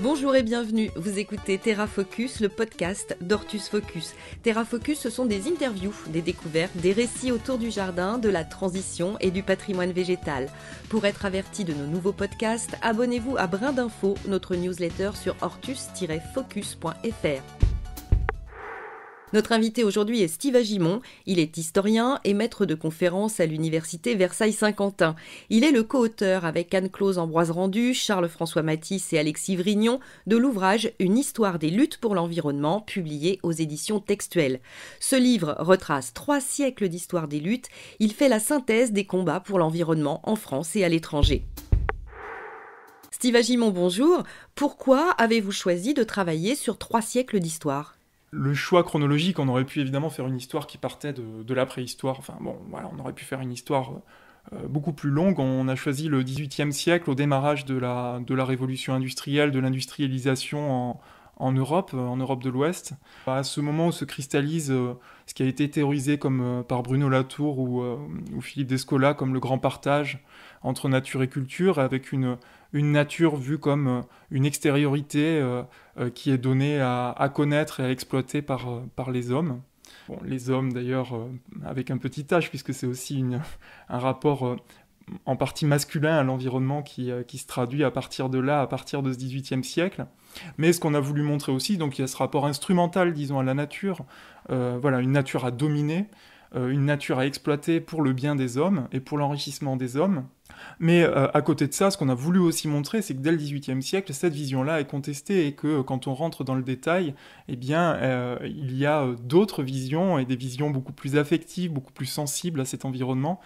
Bonjour et bienvenue, vous écoutez Terra Focus, le podcast d'Ortus Focus. Terra Focus, ce sont des interviews, des découvertes, des récits autour du jardin, de la transition et du patrimoine végétal. Pour être averti de nos nouveaux podcasts, abonnez-vous à Brin d'Info, notre newsletter sur ortus-focus.fr. Notre invité aujourd'hui est Steve Agimon. Il est historien et maître de conférences à l'université Versailles-Saint-Quentin. Il est le co-auteur avec Anne-Claude Ambroise Rendu, Charles-François Matisse et Alexis Vrignon de l'ouvrage Une histoire des luttes pour l'environnement publié aux éditions textuelles. Ce livre retrace trois siècles d'histoire des luttes. Il fait la synthèse des combats pour l'environnement en France et à l'étranger. Steve Agimon, bonjour. Pourquoi avez-vous choisi de travailler sur trois siècles d'histoire le choix chronologique, on aurait pu évidemment faire une histoire qui partait de, la préhistoire. Enfin bon, voilà, on aurait pu faire une histoire euh, beaucoup plus longue. On a choisi le XVIIIe siècle au démarrage de la, de la révolution industrielle, de l'industrialisation en, Europe, euh, en Europe de l'Ouest. À ce moment où se cristallise euh, ce qui a été théorisé comme, par Bruno Latour ou, ou Philippe Descola comme le grand partage, entre nature et culture, avec une, nature vue comme euh, une extériorité euh, euh, qui est donnée à, connaître et à exploiter par, par les hommes. les hommes d'ailleurs avec un petit âge, puisque c'est aussi un rapport en partie masculin à l'environnement qui, se traduit à partir de là, à partir de ce 18e siècle. Mais ce qu'on a voulu montrer aussi, donc il y a ce rapport instrumental, disons, à la nature, voilà, une nature à dominer, euh, une nature à exploiter pour le bien des hommes et pour l'enrichissement des hommes. Mais euh, à côté de ça, ce qu'on a voulu aussi montrer, c'est que dès le XVIIIe siècle, cette vision-là est contestée et que euh, quand on rentre dans le détail, eh bien, il y a d'autres visions et des visions beaucoup plus affectives, beaucoup plus sensibles à cet environnement,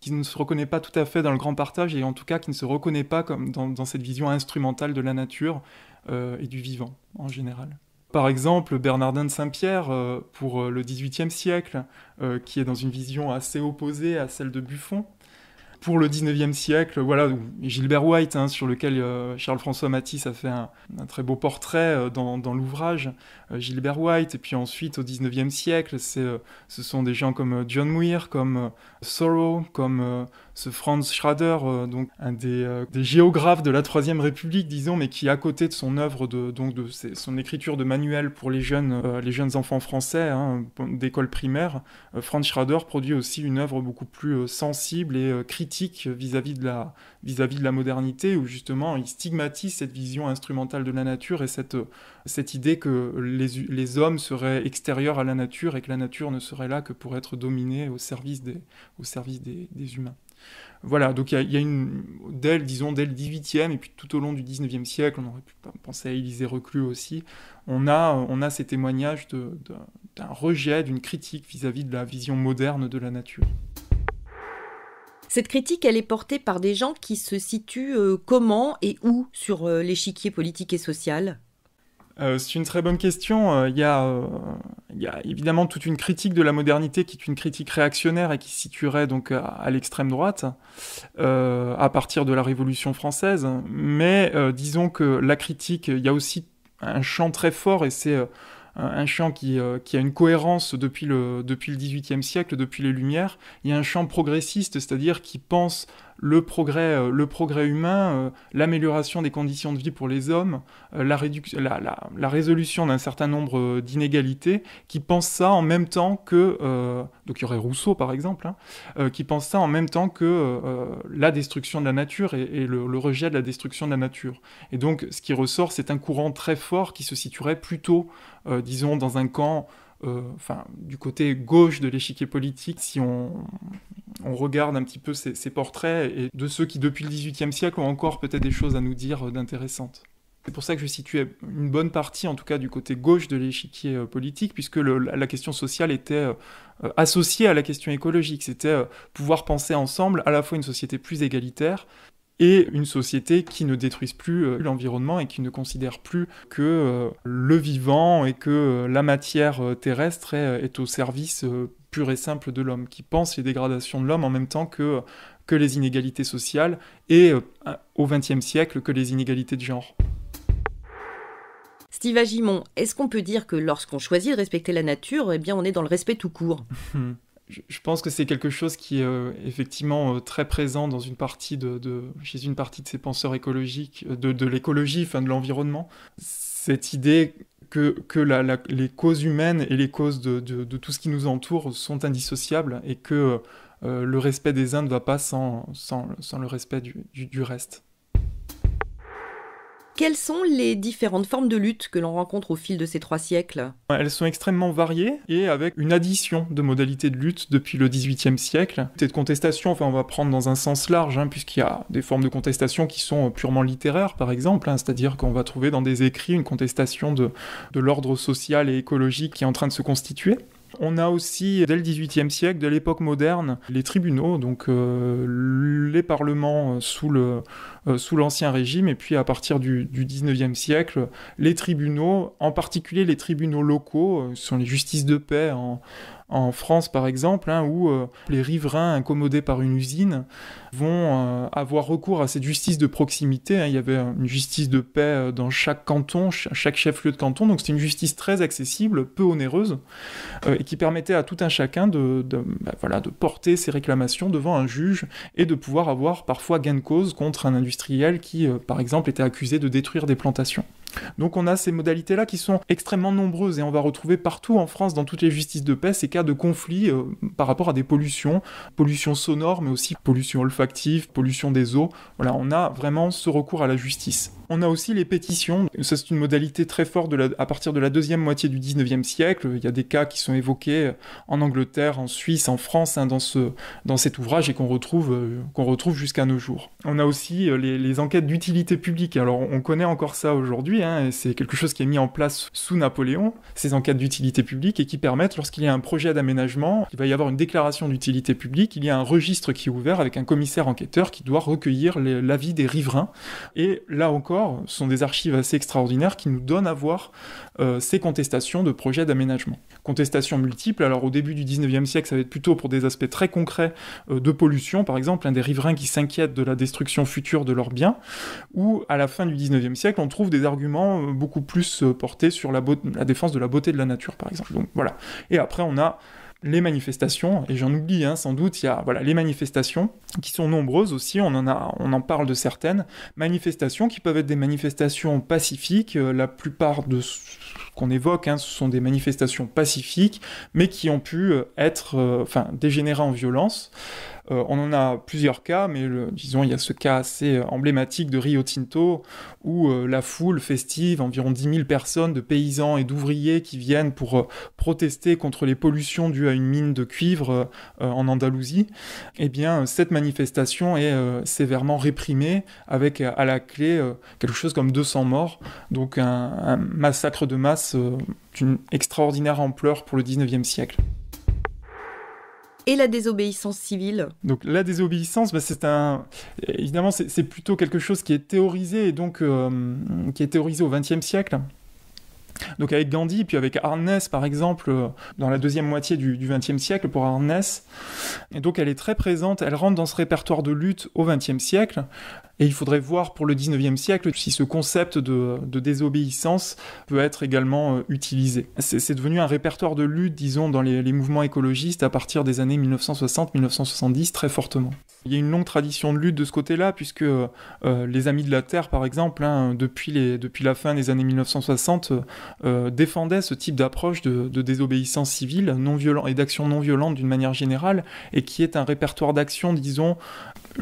qui ne se reconnaît pas tout à fait dans le grand partage et en tout cas qui ne se reconnaît pas comme dans, cette vision instrumentale de la nature et du vivant en général. Par exemple, Bernardin de Saint-Pierre, euh, pour euh, le XVIIIe siècle, euh, qui est dans une vision assez opposée à celle de Buffon, pour le 19e siècle, voilà, Gilbert White, hein, sur lequel euh, Charles-François Matisse a fait un, très beau portrait euh, dans, l'ouvrage, euh, Gilbert White, et puis ensuite au 19e siècle, ce sont des gens comme John Muir, comme Sorrow, comme ce Franz Schrader, donc un des, géographes de la Troisième République, disons, mais qui, à côté de son œuvre, de, donc de son écriture de manuel pour les jeunes, les jeunes enfants français hein, d'école primaire, Franz Schrader produit aussi une œuvre beaucoup plus sensible et critique vis-à-vis de, la, vis de la modernité, où justement il stigmatise cette vision instrumentale de la nature et cette, idée que les, hommes seraient extérieurs à la nature et que la nature ne serait là que pour être dominée au service des, au service des, humains. Voilà, donc il y, a une, dès, disons, dès le 18e et puis tout au long du 19e siècle, on aurait pu penser à Élisée Reclus aussi, on a, ces témoignages d'un rejet, d'une critique vis à -vis de la vision moderne de la nature. Cette critique, elle est portée par des gens qui se situent euh, comment et où sur euh, l'échiquier politique et social euh, c'est une très bonne question. Il y, a, évidemment toute une critique de la modernité qui est une critique réactionnaire et qui se situerait donc à, à l'extrême droite à partir de la Révolution française. Mais disons que la critique, il y a aussi un champ très fort et c'est un champ euh, qui, a une cohérence depuis le, depuis 18e siècle, depuis les Lumières. Il y a un champ progressiste, c'est-à-dire qui pense le progrès, euh, le progrès humain, euh, l'amélioration des conditions de vie pour les hommes, euh, la, résolution d'un certain nombre d'inégalités, qui pensent ça en même temps que... donc il y aurait Rousseau par exemple, hein, qui pense ça en même temps que la destruction de la nature et, le rejet de la destruction de la nature. Et donc ce qui ressort, c'est un courant très fort qui se situerait plutôt, disons, dans un camp euh, enfin, du côté gauche de l'échiquier politique, si on, regarde un petit peu ces, portraits et de ceux qui, depuis le XVIIIe siècle, ont encore peut-être des choses à nous dire euh, d'intéressantes. C'est pour ça que je situais une bonne partie, en tout cas, du côté gauche de l'échiquier euh, politique, puisque la question sociale était associée à la question écologique. C'était pouvoir penser ensemble à la fois une société plus égalitaire, et une société qui ne détruise plus euh, l'environnement et qui ne considère plus que euh, le vivant et que euh, la matière terrestre est, au service pur et simple de l'homme, qui pense les dégradations de l'homme en même temps que, que les inégalités sociales et au XXe siècle que les inégalités de genre. Steve Agimon, est-ce qu'on peut dire que lorsqu'on choisit de respecter la nature, eh bien on est dans le respect tout court je pense que c'est quelque chose qui est euh, effectivement euh, très présent dans une partie de, chez une partie de ces penseurs écologiques, euh, de, l'écologie, enfin de l'environnement. Cette idée que, les causes humaines et les causes de, tout ce qui nous entoure sont indissociables et que le respect des uns ne va pas sans, sans, sans le respect du reste. Quelles sont les différentes formes de lutte que l'on rencontre au fil de ces trois siècles Elles sont extrêmement variées et avec une addition de modalités de lutte depuis le XVIIIe siècle. Cette contestation, enfin on va prendre dans un sens large, hein, puisqu'il y a des formes de contestation qui sont purement littéraires par exemple, hein, c'est-à-dire qu'on va trouver dans des écrits une contestation de l'ordre social et écologique qui est en train de se constituer. On a aussi, dès le XVIIIe siècle, dès l'époque moderne, les tribunaux, donc euh, les parlements euh, euh, sous, l'Ancien Régime, et puis à partir du, XIXe siècle, les tribunaux, en particulier les tribunaux locaux, ce sont les justices de paix en, hein, en France par exemple, hein, où euh, les riverains incommodés par une usine vont euh, avoir recours à cette justice de proximité. Hein. Il y avait une justice de paix euh, dans chaque canton, chaque chef-lieu de canton, donc c'était une justice très accessible, peu onéreuse, et qui permettait à tout un chacun de, bah, de porter ses réclamations devant un juge et de pouvoir avoir parfois gain de cause contre un industriel qui, par exemple, était accusé de détruire des plantations. Donc on a ces modalités-là qui sont extrêmement nombreuses et on va retrouver partout en France, dans toutes les justices de paix, ces cas de conflits euh, par rapport à des pollutions, pollution sonore, mais aussi pollution olfactive, pollution des eaux. Voilà, on a vraiment ce recours à la justice. On a aussi les pétitions, ça c'est une modalité très forte à partir de la deuxième moitié du 19e siècle. Il y a des cas qui sont évoqués euh, en Angleterre, en Suisse, en France, hein, dans, ce, cet ouvrage et euh, qu'on retrouve, jusqu'à nos jours. On a aussi les enquêtes d'utilité publique. Alors on connaît encore ça aujourd'hui, hein, Hein, c'est quelque chose qui est mis en place sous Napoléon, ces enquêtes d'utilité publique, et qui permettent, lorsqu'il y a un projet d'aménagement, il va y avoir une déclaration d'utilité publique, il y a un registre qui est ouvert avec un commissaire enquêteur qui doit recueillir l'avis des riverains. Et là encore, ce sont des archives assez extraordinaires qui nous donnent à voir euh, ces contestations de projets d'aménagement. Contestations multiples, alors au début du 19e siècle, ça va être plutôt pour des aspects très concrets euh, de pollution, par exemple, un des riverains qui s'inquiètent de la destruction future de leurs biens, ou à la fin du 19e siècle, on trouve des arguments euh, beaucoup plus portés sur la, la défense de la beauté de la nature, par exemple. Donc voilà. Et après, on a les manifestations, et j'en oublie hein, sans doute, il y a voilà, les manifestations qui sont nombreuses aussi, on en, a, on en parle de certaines, manifestations qui peuvent être des manifestations pacifiques, euh, la plupart de ce qu'on évoque, hein, ce sont des manifestations pacifiques, mais qui ont pu euh, être, euh, enfin, dégénérer en violence. Euh, on en a plusieurs cas, mais disons, il y a ce cas assez euh, emblématique de Rio Tinto, où euh, la foule festive, environ 10 000 personnes, de paysans et d'ouvriers qui viennent pour protester contre les pollutions dues à une mine de cuivre en Andalousie, eh bien, cette manifestation est sévèrement réprimée, avec à la clé quelque chose comme 200 morts, donc un, un massacre de masse d'une extraordinaire ampleur pour le 19e siècle et la désobéissance civile Donc la désobéissance, bah, c'est un... Évidemment, c'est plutôt quelque chose qui est théorisé, et donc euh, qui est théorisé au XXe siècle. Donc avec Gandhi, puis avec Arnès par exemple, euh, dans la deuxième moitié du XXe siècle pour Arnès. Et donc elle est très présente, elle rentre dans ce répertoire de lutte au XXe siècle. Et il faudrait voir pour le 19e siècle si ce concept de, désobéissance peut être également euh, utilisé. C'est devenu un répertoire de lutte, disons, dans les, mouvements écologistes à partir des années 1960-1970 très fortement. Il y a une longue tradition de lutte de ce côté-là, puisque euh, les Amis de la Terre, par exemple, hein, depuis, les, depuis la fin des années 1960, euh, défendaient ce type d'approche de, de, désobéissance civile non violent, et d'action non violente d'une manière générale, et qui est un répertoire d'action, disons,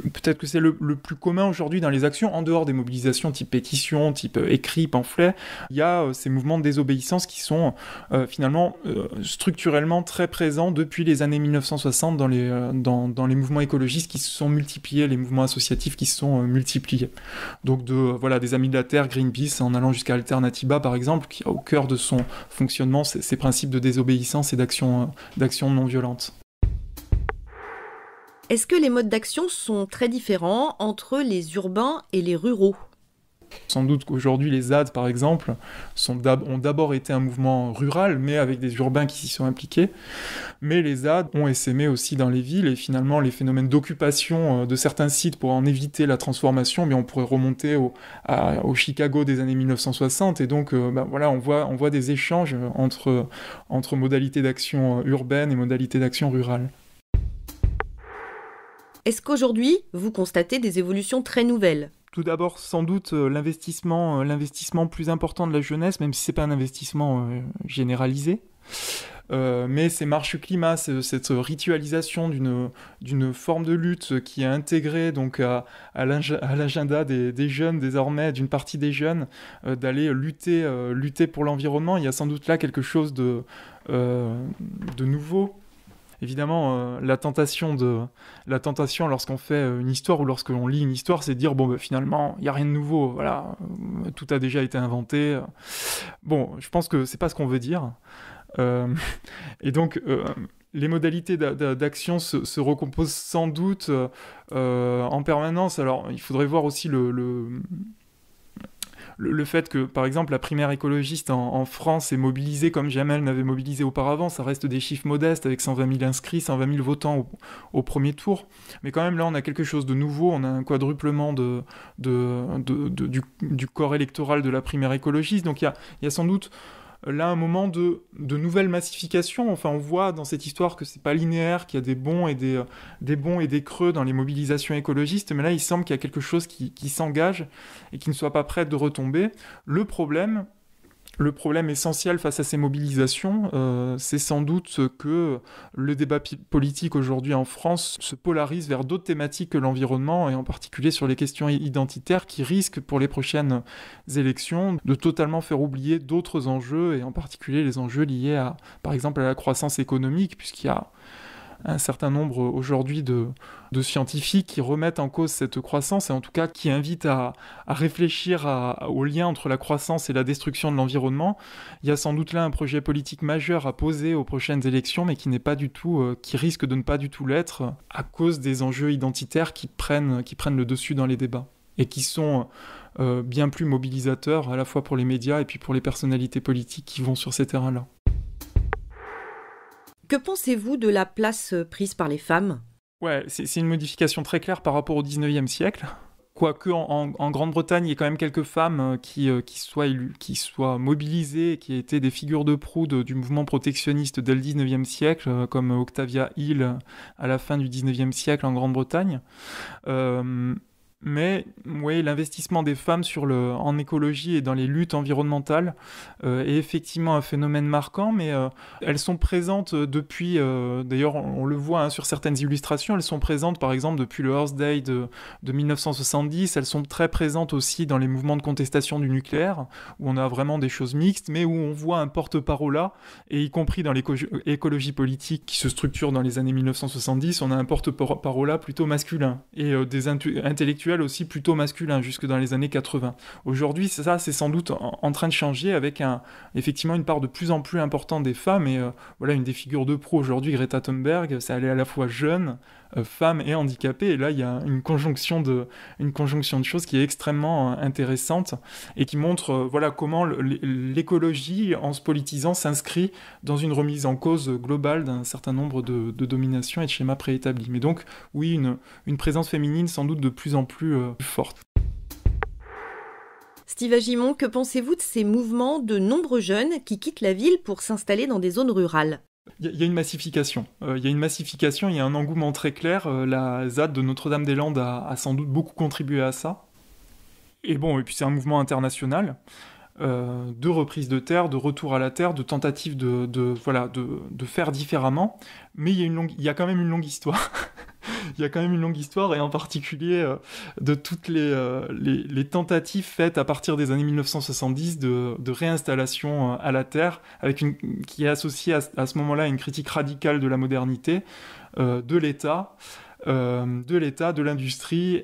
peut-être que c'est le, plus commun aujourd'hui dans les actions, en dehors des mobilisations type pétition, type euh, écrit, pamphlet, il y a euh, ces mouvements de désobéissance qui sont euh, finalement structurellement très présents depuis les années 1960 dans les, mouvements écologistes qui se sont multipliés, les mouvements associatifs qui se sont multipliés. Donc de, voilà, des Amis de la Terre, Greenpeace, en allant jusqu'à Alternatiba par exemple, qui a au cœur de son fonctionnement ces principes de désobéissance et d'action non violente. Est-ce que les modes d'action sont très différents entre les urbains et les ruraux sans doute qu'aujourd'hui, les ZAD, par exemple, sont ont d'abord été un mouvement rural, mais avec des urbains qui s'y sont impliqués. Mais les ZAD ont essaimé aussi dans les villes, et finalement, les phénomènes d'occupation euh, de certains sites pour en éviter la transformation, mais on pourrait remonter au, Chicago des années 1960. Et donc, euh, bah, voilà, on voit, des échanges entre, entre modalités d'action euh, urbaine et modalités d'action rurale. Est-ce qu'aujourd'hui, vous constatez des évolutions très nouvelles tout d'abord, sans doute, euh, l'investissement, euh, l'investissement plus important de la jeunesse, même si ce n'est pas un investissement euh, généralisé, mais ces marches climat, cette ritualisation d'une forme de lutte qui est intégrée donc à, l'agenda des, jeunes désormais, d'une partie des jeunes, d'aller lutter, lutter pour l'environnement, il y a sans doute là quelque chose de nouveau Évidemment, euh, la tentation de la tentation lorsqu'on fait euh, une histoire ou lorsque l'on lit une histoire, c'est de dire bon, ben, finalement, il y a rien de nouveau. Voilà, euh, tout a déjà été inventé. Bon, je pense que c'est pas ce qu'on veut dire. et donc. les modalités d'action se, recomposent sans doute en permanence. Alors, il faudrait voir aussi le le, fait que, par exemple, la primaire écologiste en, France est mobilisée comme jamais elle n'avait mobilisé auparavant, ça reste des chiffres modestes avec 120 000 inscrits, 120 000 votants au, premier tour. Mais quand même, là, on a quelque chose de nouveau, on a un quadruplement de, du, corps électoral de la primaire écologiste. Donc il y a sans doute là un moment de, nouvelle massification. Enfin, on voit dans cette histoire que c'est pas linéaire, qu'il y a des bons et des, euh, des bons et des creux dans les mobilisations écologistes, mais là il semble qu'il y a quelque chose qui, qui s'engage et qui ne soit pas prêt de retomber. Le problème, le problème essentiel face à ces mobilisations, euh, c'est sans doute que le débat politique aujourd'hui en France se polarise vers d'autres thématiques que l'environnement, et en particulier sur les questions identitaires qui risquent pour les prochaines élections de totalement faire oublier d'autres enjeux, et en particulier les enjeux liés à, par exemple, à la croissance économique, puisqu'il y a un certain nombre aujourd'hui de, scientifiques qui remettent en cause cette croissance et en tout cas qui invitent à, réfléchir au lien entre la croissance et la destruction de l'environnement. Il y a sans doute là un projet politique majeur à poser aux prochaines élections mais qui n'est pas du tout, euh, qui risque de ne pas du tout l'être à cause des enjeux identitaires qui prennent, le dessus dans les débats et qui sont euh, bien plus mobilisateurs à la fois pour les médias et puis pour les personnalités politiques qui vont sur ces terrains-là. Que pensez-vous de la place euh, prise par les femmes Ouais, c'est une modification très claire par rapport au 19e siècle. Quoique en, Grande-Bretagne, il y ait quand même quelques femmes euh, euh, qui, soient, qui soient mobilisées, qui étaient des figures de proue du mouvement protectionniste dès le 19e siècle, comme Octavia Hill à la fin du 19e siècle en Grande-Bretagne. Mais oui, l'investissement des femmes sur le, en écologie et dans les luttes environnementales euh, est effectivement un phénomène marquant, mais euh, elles sont présentes euh, depuis, d'ailleurs on, le voit hein, sur certaines illustrations, elles sont présentes par exemple depuis le Earth Day de, de, 1970, elles sont très présentes aussi dans les mouvements de contestation du nucléaire, où on a vraiment des choses mixtes, mais où on voit un porte-parole là, et y compris dans l'écologie politique qui se structure dans les années 1970, on a un porte-parole là plutôt masculin, et des intellectuels aussi plutôt masculin jusque dans les années 80. Aujourd'hui, ça, c'est sans doute en, train de changer avec un, effectivement une part de plus en plus importante des femmes et euh, voilà une des figures de pro aujourd'hui, Greta Thunberg, ça allait à la fois jeune, euh, femmes et handicapées. Et là, il y a une conjonction de, une conjonction de choses qui est extrêmement euh, intéressante et qui montre euh, voilà, comment l'écologie, en se politisant, s'inscrit dans une remise en cause globale d'un certain nombre de, dominations et de schémas préétablis. Mais donc, oui, une, présence féminine sans doute de plus en plus, forte. Steve Agimon, que pensez-vous de ces mouvements de nombreux jeunes qui quittent la ville pour s'installer dans des zones rurales il y a une massification. Euh, il y a une massification, il y a un engouement très clair. Euh, la ZAD de Notre-Dame-des-Landes a, sans doute beaucoup contribué à ça. Et bon, et puis c'est un mouvement international. Euh, de reprise de terre, de retour à la terre, de tentatives de, voilà, de, faire différemment. Mais il y, a une longue, il y a quand même une longue histoire. il y a quand même une longue histoire, et en particulier euh, de toutes euh, les, les, tentatives faites à partir des années 1970 de, réinstallation euh, à la Terre, avec une, qui est associée à, ce moment-là à une critique radicale de la modernité, de l'État. de l'État, de l'industrie et,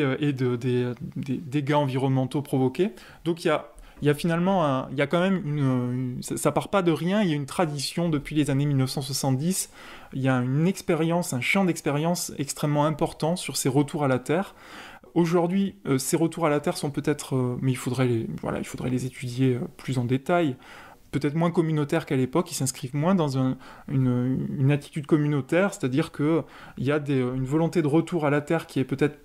de, des, des, dégâts environnementaux provoqués. Donc il y a il y a finalement il y a quand même une, ça part pas de rien, il y a une tradition depuis les années 1970, il y a une expérience, un champ d'expérience extrêmement important sur ces retours à la Terre. Aujourd'hui, euh, ces retours à la Terre sont peut-être, euh, mais il faudrait les, voilà, il faudrait les étudier euh, plus en détail peut-être moins communautaires qu'à l'époque, ils s'inscrivent moins dans une, attitude communautaire, c'est-à-dire qu'il y a une volonté de retour à la Terre qui est peut-être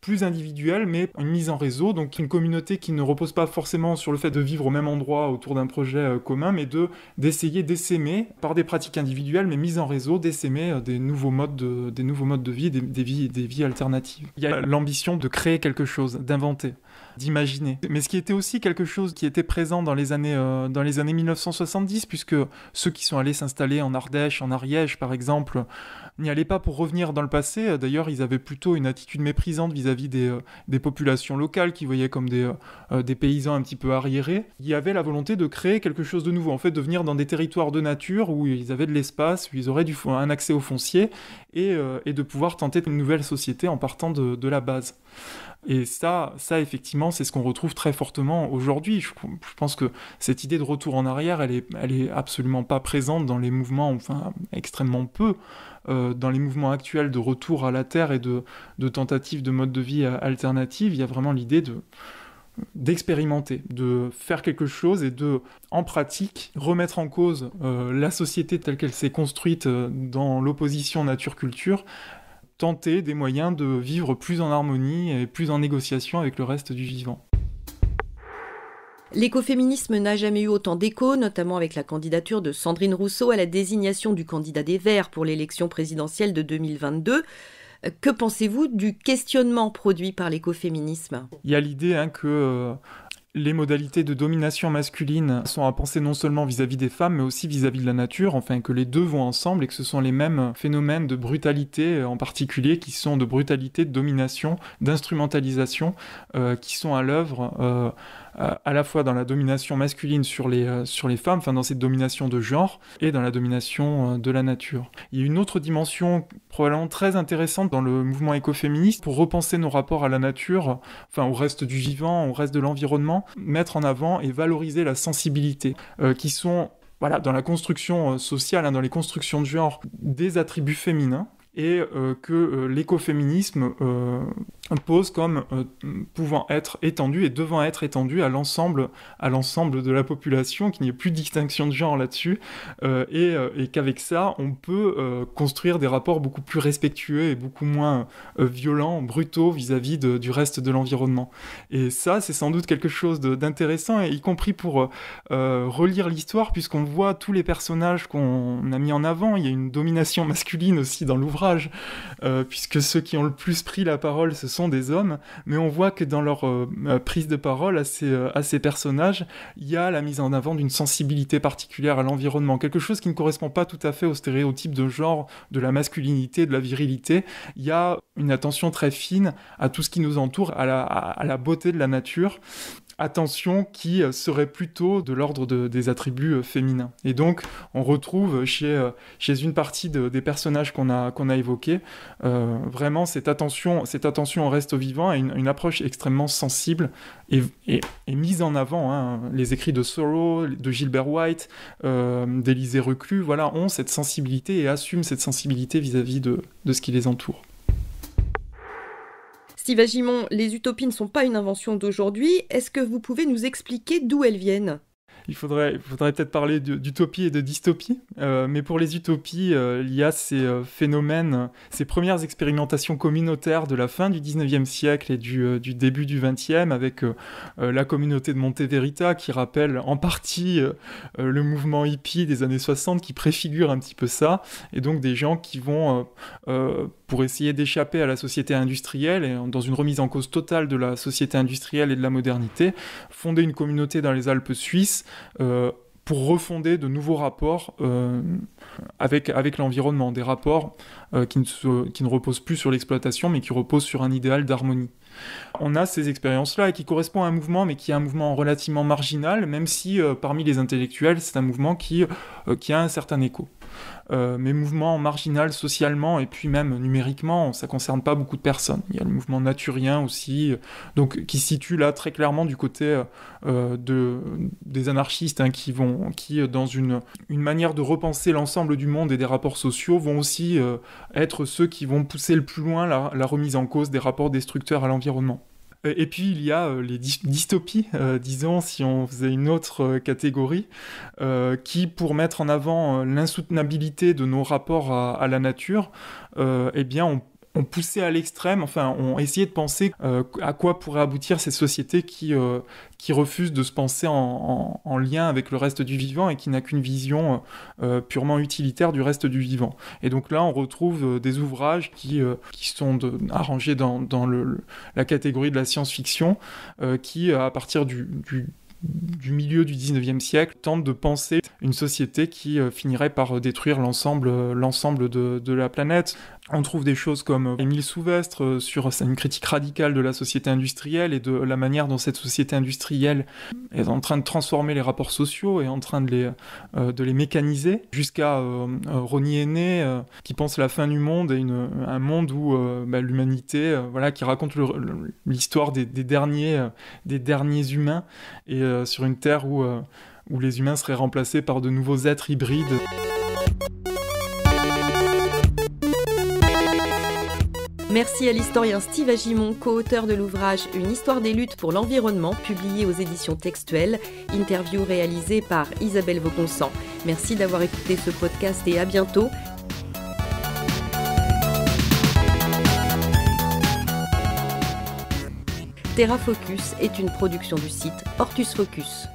plus individuelle, mais une mise en réseau, donc une communauté qui ne repose pas forcément sur le fait de vivre au même endroit autour d'un projet euh, commun, mais de d'essayer d'essaimer par des pratiques individuelles, mais mises en réseau, d'essaimer euh, des nouveaux modes de, des nouveaux modes de vie, des, vies, des vies alternatives. Il y a bah, l'ambition de créer quelque chose, d'inventer d'imaginer. Mais ce qui était aussi quelque chose qui était présent dans les années, euh, dans les années 1970, puisque ceux qui sont allés s'installer en Ardèche, en Ariège par exemple, n'y allaient pas pour revenir dans le passé. D'ailleurs, ils avaient plutôt une attitude méprisante vis-à-vis des, euh, populations locales qui voyaient comme des, euh, des paysans un petit peu arriérés. Il y avait la volonté de créer quelque chose de nouveau, en fait, de venir dans des territoires de nature où ils avaient de l'espace, où ils auraient du, un accès au foncier et, de pouvoir tenter une nouvelle société en partant de, de la base. Et ça, ça effectivement, c'est ce qu'on retrouve très fortement aujourd'hui. Je, pense que cette idée de retour en arrière, elle est, elle est absolument pas présente dans les mouvements, enfin extrêmement peu, euh, dans les mouvements actuels de retour à la terre et de, tentatives de mode de vie euh, alternative. Il y a vraiment l'idée de d'expérimenter, de faire quelque chose et de, en pratique, remettre en cause euh, la société telle qu'elle s'est construite dans l'opposition nature-culture tenter des moyens de vivre plus en harmonie et plus en négociation avec le reste du vivant. L'écoféminisme n'a jamais eu autant d'écho, notamment avec la candidature de Sandrine Rousseau à la désignation du candidat des Verts pour l'élection présidentielle de 2022. Que pensez-vous du questionnement produit par l'écoféminisme Il y a l'idée hein, que euh, les modalités de domination masculine sont à penser non seulement vis-à-vis des femmes, mais aussi vis-à-vis de la nature, enfin que les deux vont ensemble et que ce sont les mêmes phénomènes de brutalité euh, en particulier, qui sont de brutalité, de domination, d'instrumentalisation, euh, qui sont à l'œuvre. Euh, à la fois dans la domination masculine sur les, euh, sur les femmes, enfin dans cette domination de genre, et dans la domination euh, de la nature. Il y a une autre dimension probablement très intéressante dans le mouvement écoféministe pour repenser nos rapports à la nature, enfin au reste du vivant, au reste de l'environnement, mettre en avant et valoriser la sensibilité, euh, qui sont... Voilà, dans la construction sociale, hein, dans les constructions de genre, des attributs féminins, et que l'écoféminisme pose comme euh, pouvant être étendu et devant être étendu à l'ensemble à l'ensemble de la population, qu'il n'y ait plus de distinction de genre là-dessus, euh, euh, et, qu'avec ça, on peut construire des rapports beaucoup plus respectueux et beaucoup moins violents, brutaux vis-à-vis -vis du reste de l'environnement. Et ça, c'est sans doute quelque chose d'intéressant, y compris pour relire l'histoire, puisqu'on voit tous les personnages qu'on a mis en avant. Il y a une domination masculine aussi dans l'ouvrage, puisque ceux qui ont le plus pris la parole, ce sont des hommes, mais on voit que dans leur euh, prise de parole à ces, euh, à ces personnages, il y a la mise en avant d'une sensibilité particulière à l'environnement, quelque chose qui ne correspond pas tout à fait au stéréotype de genre, de la masculinité, de la virilité. Il y a une attention très fine à tout ce qui nous entoure, à à la beauté de la nature, attention qui euh, serait plutôt de l'ordre des attributs euh, féminins. Et donc, on retrouve chez, euh, une partie des personnages qu'on a, qu'on a évoqués, vraiment cette attention, cette attention au reste vivant à une, approche extrêmement sensible et, mise en avant. Hein. Les écrits de Sorrow, de Gilbert White, euh, d'Élisée Reclus, voilà, ont cette sensibilité et assument cette sensibilité vis-à-vis de ce qui les entoure vagimont, les utopies ne sont pas une invention d'aujourd'hui. Est-ce que vous pouvez nous expliquer d'où elles viennent il faudrait, peut-être parler d'utopie et de dystopie. Euh, mais pour les utopies, euh, il y a ces euh, phénomènes, ces premières expérimentations communautaires de la fin du 19e siècle et du, du début du 20e, avec la communauté de Monteverita qui rappelle en partie le mouvement hippie des années 60 qui préfigure un petit peu ça. Et donc des gens qui vont, pour essayer d'échapper à la société industrielle et dans une remise en cause totale de la société industrielle et de la modernité, fonder une communauté dans les Alpes suisses euh, pour refonder de nouveaux rapports euh, avec, avec l'environnement, des rapports euh, qui, ne qui ne reposent plus sur l'exploitation, mais qui reposent sur un idéal d'harmonie. On a ces expériences-là et qui correspond à un mouvement, mais qui est un mouvement relativement marginal, même si parmi les intellectuels, c'est un mouvement qui, qui a un certain écho. Euh, mais mouvement marginal socialement et puis même numériquement, ça concerne pas beaucoup de personnes. Il y a le mouvement naturien aussi, euh, donc qui se situe là très clairement du côté euh, de, des anarchistes hein, qui vont, qui dans une, une manière de repenser l'ensemble du monde et des rapports sociaux vont aussi être ceux qui vont pousser le plus loin la remise en cause des rapports destructeurs à l'environnement. Euh, et puis il y a euh, les dystopies, euh, disons, si on faisait une autre catégorie, qui, pour mettre en avant l'insoutenabilité de nos rapports à, la nature, eh bien, on on poussait à l'extrême, enfin, on essayait de penser euh, à quoi pourraient aboutir ces sociétés qui, euh, qui refusent de se penser en, lien avec le reste du vivant et qui n'a qu'une vision euh, purement utilitaire du reste du vivant. Et donc là, on retrouve des ouvrages qui, sont arrangés dans, la catégorie de la science-fiction, qui, à partir du, milieu du 19e siècle tente de penser une société qui finirait par détruire l'ensemble l'ensemble de, de, la planète. On trouve des choses comme euh, Émile Souvestre euh, sur euh, une critique radicale de la société industrielle et de la manière dont cette société industrielle est en train de transformer les rapports sociaux et en train de les, de les mécaniser, jusqu'à euh, Ronnie Henné qui pense la fin du monde et un monde où bah, l'humanité, voilà, qui raconte l'histoire des, derniers, des derniers humains et sur une terre où, où les humains seraient remplacés par de nouveaux êtres hybrides. Merci à l'historien Steve Agimon, co-auteur de l'ouvrage Une histoire des luttes pour l'environnement, publié aux éditions textuelles, interview réalisée par Isabelle Vauconsant. Merci d'avoir écouté ce podcast et à bientôt. Terra est une production du site Hortus Focus.